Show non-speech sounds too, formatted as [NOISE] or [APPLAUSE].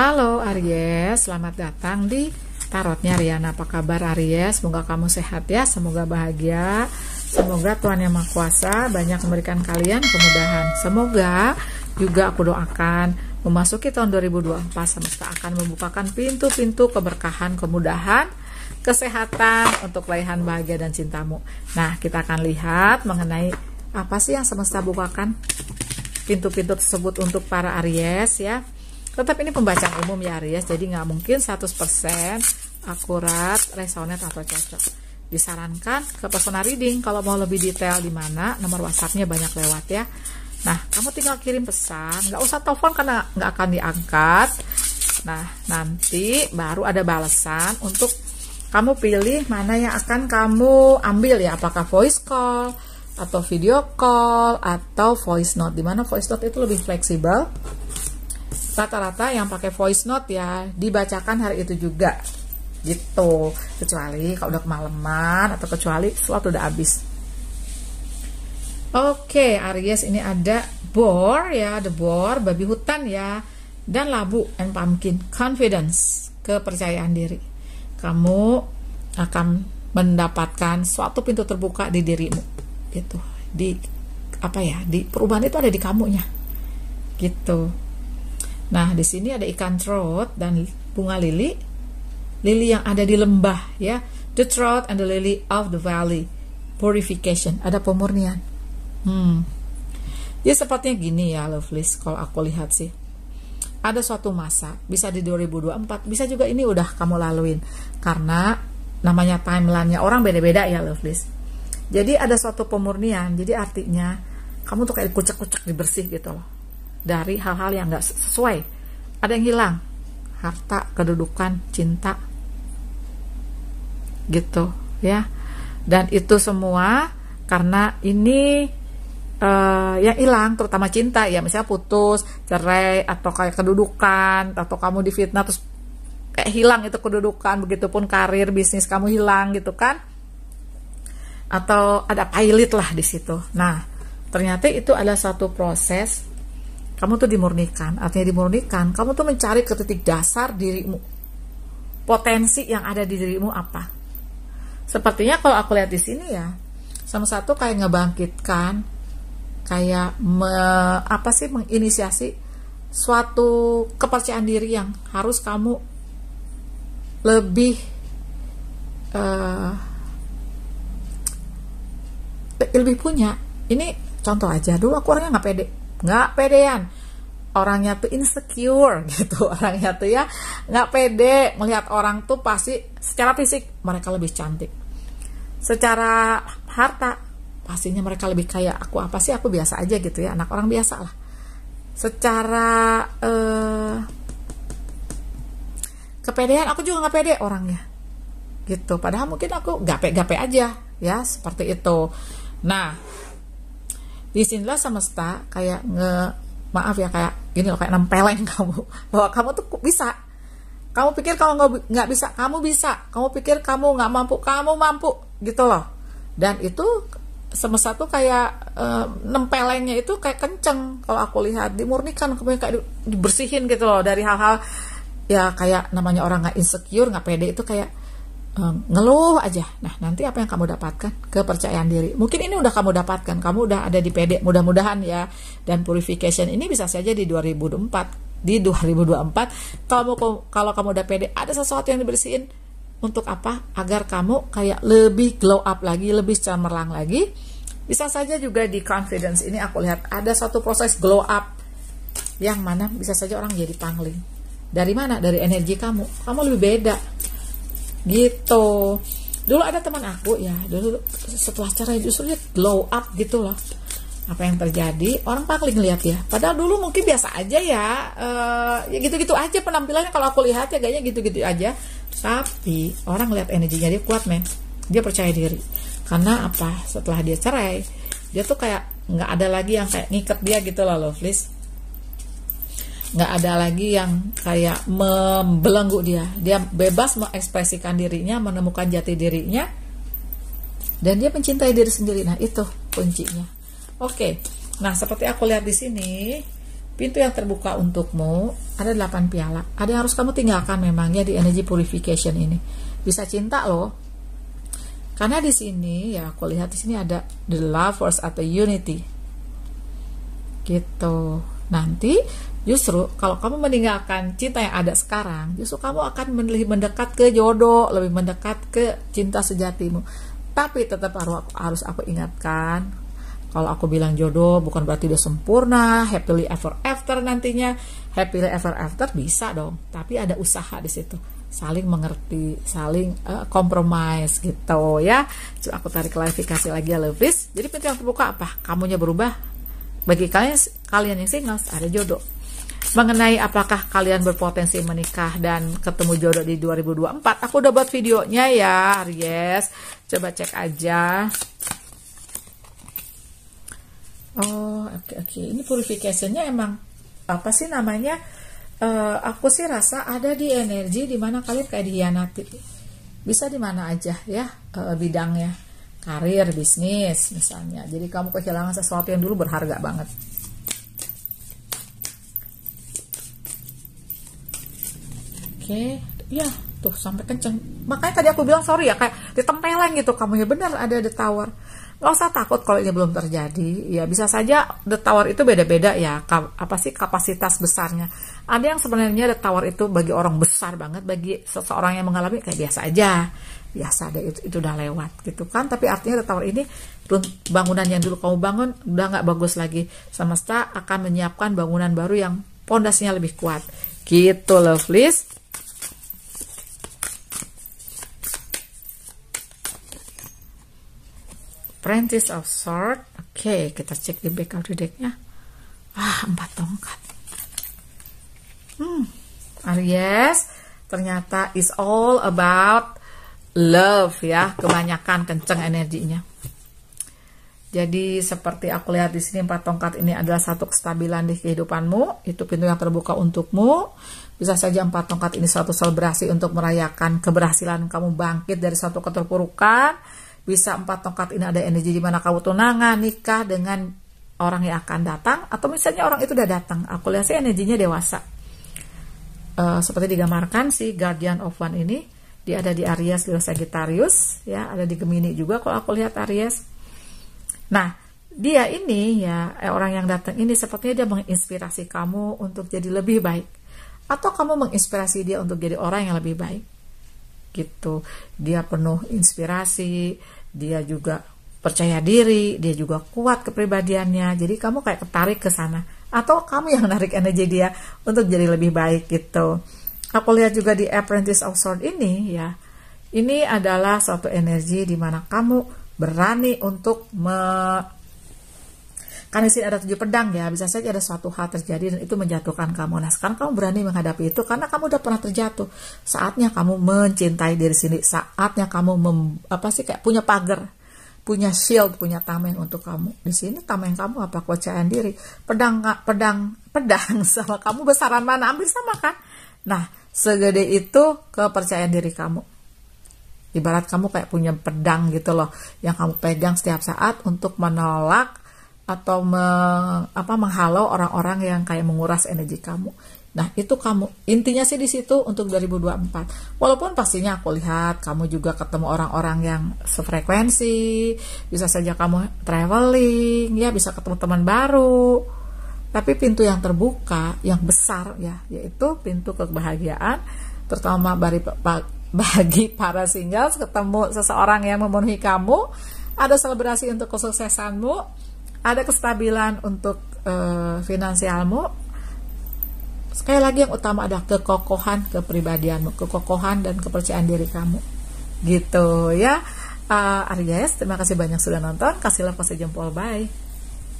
Halo Aries, selamat datang di tarotnya Riana. Apa kabar Aries? Semoga kamu sehat ya, semoga bahagia. Semoga Tuhan Yang Maha Kuasa banyak memberikan kalian kemudahan. Semoga juga aku doakan memasuki tahun 2024 semesta akan membukakan pintu-pintu keberkahan, kemudahan, kesehatan untuk laihan bahagia dan cintamu. Nah, kita akan lihat mengenai apa sih yang semesta bukakan pintu-pintu tersebut untuk para Aries ya tetap ini pembacaan umum ya Aries jadi nggak mungkin 100% akurat resonate atau cocok disarankan ke personal reading kalau mau lebih detail di mana nomor WhatsAppnya banyak lewat ya Nah, kamu tinggal kirim pesan, nggak usah telepon karena nggak akan diangkat. Nah, nanti baru ada balasan untuk kamu pilih mana yang akan kamu ambil ya, apakah voice call atau video call atau voice note. Dimana voice note itu lebih fleksibel, rata-rata yang pakai voice note ya dibacakan hari itu juga gitu kecuali kalau udah kemalaman atau kecuali slot udah habis Oke, Aries ini ada bor ya, the bor, babi hutan ya, dan labu and pumpkin, confidence, kepercayaan diri. Kamu akan mendapatkan suatu pintu terbuka di dirimu. Gitu. Di apa ya? Di perubahan itu ada di kamunya. Gitu. Nah, di sini ada ikan trout dan bunga lili. Lili yang ada di lembah ya. The trout and the lily of the valley. Purification, ada pemurnian. Hmm. Ya sepertinya gini ya, lovely kalau aku lihat sih. Ada suatu masa, bisa di 2024, bisa juga ini udah kamu laluin. Karena namanya timelinenya orang beda-beda ya, lovely. Jadi ada suatu pemurnian, jadi artinya kamu tuh kayak kucek-kucek dibersih gitu loh dari hal-hal yang nggak sesuai. Ada yang hilang, harta, kedudukan, cinta, gitu ya. Dan itu semua karena ini uh, eh, yang hilang, terutama cinta ya, misalnya putus, cerai, atau kayak kedudukan, atau kamu difitnah terus kayak hilang itu kedudukan, begitupun karir, bisnis kamu hilang gitu kan? Atau ada pilot lah di situ. Nah, ternyata itu adalah satu proses kamu tuh dimurnikan artinya dimurnikan kamu tuh mencari ke titik dasar dirimu potensi yang ada di dirimu apa sepertinya kalau aku lihat di sini ya sama satu kayak ngebangkitkan kayak me, apa sih menginisiasi suatu kepercayaan diri yang harus kamu lebih uh, lebih punya ini contoh aja dulu aku orangnya nggak pede nggak pedean orangnya tuh insecure [LAUGHS] gitu orangnya tuh ya nggak pede melihat orang tuh pasti secara fisik mereka lebih cantik secara harta pastinya mereka lebih kaya aku apa sih aku biasa aja gitu ya anak orang biasa lah secara eh, kepedean aku juga nggak pede orangnya gitu padahal mungkin aku gape-gape aja ya seperti itu nah di sinilah semesta kayak nge maaf ya kayak gini loh kayak nempeleng [LAUGHS] kamu bahwa kamu tuh bisa kamu pikir kalau nggak bisa kamu bisa kamu pikir kamu nggak mampu kamu mampu gitu loh dan itu semesta tuh kayak e, nempelengnya itu kayak kenceng kalau aku lihat dimurnikan kemudian kayak dibersihin gitu loh dari hal-hal ya kayak namanya orang nggak insecure nggak pede itu kayak um, ngeluh aja. Nah, nanti apa yang kamu dapatkan? Kepercayaan diri. Mungkin ini udah kamu dapatkan, kamu udah ada di PD, mudah-mudahan ya. Dan purification ini bisa saja di 2004, di 2024 kalau kalau kamu udah PD, ada sesuatu yang dibersihin untuk apa? Agar kamu kayak lebih glow up lagi, lebih cemerlang lagi. Bisa saja juga di confidence ini aku lihat ada satu proses glow up yang mana bisa saja orang jadi pangling. Dari mana? Dari energi kamu. Kamu lebih beda gitu dulu ada teman aku ya dulu setelah cerai justru dia glow up gitu loh apa yang terjadi orang paling lihat ya padahal dulu mungkin biasa aja ya uh, ya gitu-gitu aja penampilannya kalau aku lihat ya kayaknya gitu-gitu aja tapi orang lihat energinya dia kuat men dia percaya diri karena apa setelah dia cerai dia tuh kayak nggak ada lagi yang kayak ngikat dia gitu loh loh please nggak ada lagi yang kayak membelenggu dia dia bebas mengekspresikan dirinya menemukan jati dirinya dan dia mencintai diri sendiri nah itu kuncinya oke nah seperti aku lihat di sini pintu yang terbuka untukmu ada 8 piala ada yang harus kamu tinggalkan memangnya di energy purification ini bisa cinta loh karena di sini ya aku lihat di sini ada the lovers atau unity gitu Nanti justru kalau kamu meninggalkan cinta yang ada sekarang, justru kamu akan lebih mendekat ke jodoh, lebih mendekat ke cinta sejatimu. Tapi tetap harus aku ingatkan, kalau aku bilang jodoh bukan berarti udah sempurna, happily ever after nantinya. Happily ever after bisa dong, tapi ada usaha di situ. Saling mengerti, saling uh, eh, kompromis gitu ya. Cuma aku tarik klarifikasi lagi ya, Levis. Jadi pintu yang terbuka apa? Kamunya berubah, bagi kalian kalian yang single ada jodoh. Mengenai apakah kalian berpotensi menikah dan ketemu jodoh di 2024, aku udah buat videonya ya, Aries. Coba cek aja. Oh, oke okay, oke. Okay. Ini purificationnya emang apa sih namanya? Uh, aku sih rasa ada di energi dimana kalian kayak dihianati bisa di mana aja ya uh, bidangnya karir bisnis misalnya jadi kamu kehilangan sesuatu yang dulu berharga banget oke ya tuh sampai kenceng makanya tadi aku bilang sorry ya kayak ditempelin gitu kamu ya benar ada the tower nggak usah takut kalau ini belum terjadi ya bisa saja the tower itu beda-beda ya apa sih kapasitas besarnya ada yang sebenarnya the tower itu bagi orang besar banget bagi seseorang yang mengalami kayak biasa aja biasa deh itu, itu udah lewat gitu kan tapi artinya tower ini bangunan yang dulu kamu bangun udah nggak bagus lagi semesta akan menyiapkan bangunan baru yang pondasinya lebih kuat gitu please Prentice of Sword oke okay, kita cek di back of the decknya ah empat tongkat hmm Aries ah, ternyata is all about love ya, kebanyakan kenceng energinya. Jadi seperti aku lihat di sini empat tongkat ini adalah satu kestabilan di kehidupanmu, itu pintu yang terbuka untukmu. Bisa saja empat tongkat ini satu selebrasi untuk merayakan keberhasilan kamu bangkit dari satu keterpurukan. Bisa empat tongkat ini ada energi di mana kamu tunangan, nikah dengan orang yang akan datang, atau misalnya orang itu udah datang. Aku lihat sih energinya dewasa. Uh, seperti digambarkan si Guardian of One ini dia ada di Aries Leo Sagittarius ya ada di Gemini juga kalau aku lihat Aries nah dia ini ya eh, orang yang datang ini sepertinya dia menginspirasi kamu untuk jadi lebih baik atau kamu menginspirasi dia untuk jadi orang yang lebih baik gitu dia penuh inspirasi dia juga percaya diri dia juga kuat kepribadiannya jadi kamu kayak ketarik ke sana atau kamu yang narik energi dia untuk jadi lebih baik gitu aku lihat juga di Apprentice of Sword ini ya, ini adalah suatu energi di mana kamu berani untuk me kan sini ada tujuh pedang ya bisa saja ada suatu hal terjadi dan itu menjatuhkan kamu nah sekarang kamu berani menghadapi itu karena kamu udah pernah terjatuh saatnya kamu mencintai diri sini, saatnya kamu mem, apa sih kayak punya pagar punya shield punya tameng untuk kamu di sini tameng kamu apa kepercayaan diri pedang pedang pedang [LAUGHS] sama kamu besaran mana ambil sama kan nah segede itu kepercayaan diri kamu. Ibarat kamu kayak punya pedang gitu loh, yang kamu pegang setiap saat untuk menolak atau me, apa, menghalau orang-orang yang kayak menguras energi kamu. Nah itu kamu intinya sih di situ untuk 2024. Walaupun pastinya aku lihat kamu juga ketemu orang-orang yang sefrekuensi, bisa saja kamu traveling, ya bisa ketemu teman baru tapi pintu yang terbuka, yang besar ya, yaitu pintu kebahagiaan, terutama bagi, para singles ketemu seseorang yang memenuhi kamu, ada selebrasi untuk kesuksesanmu, ada kestabilan untuk e, finansialmu. Sekali lagi yang utama ada kekokohan kepribadianmu, kekokohan dan kepercayaan diri kamu. Gitu ya. Uh, Aries. terima kasih banyak sudah nonton. Kasihlah kasih jempol, bye.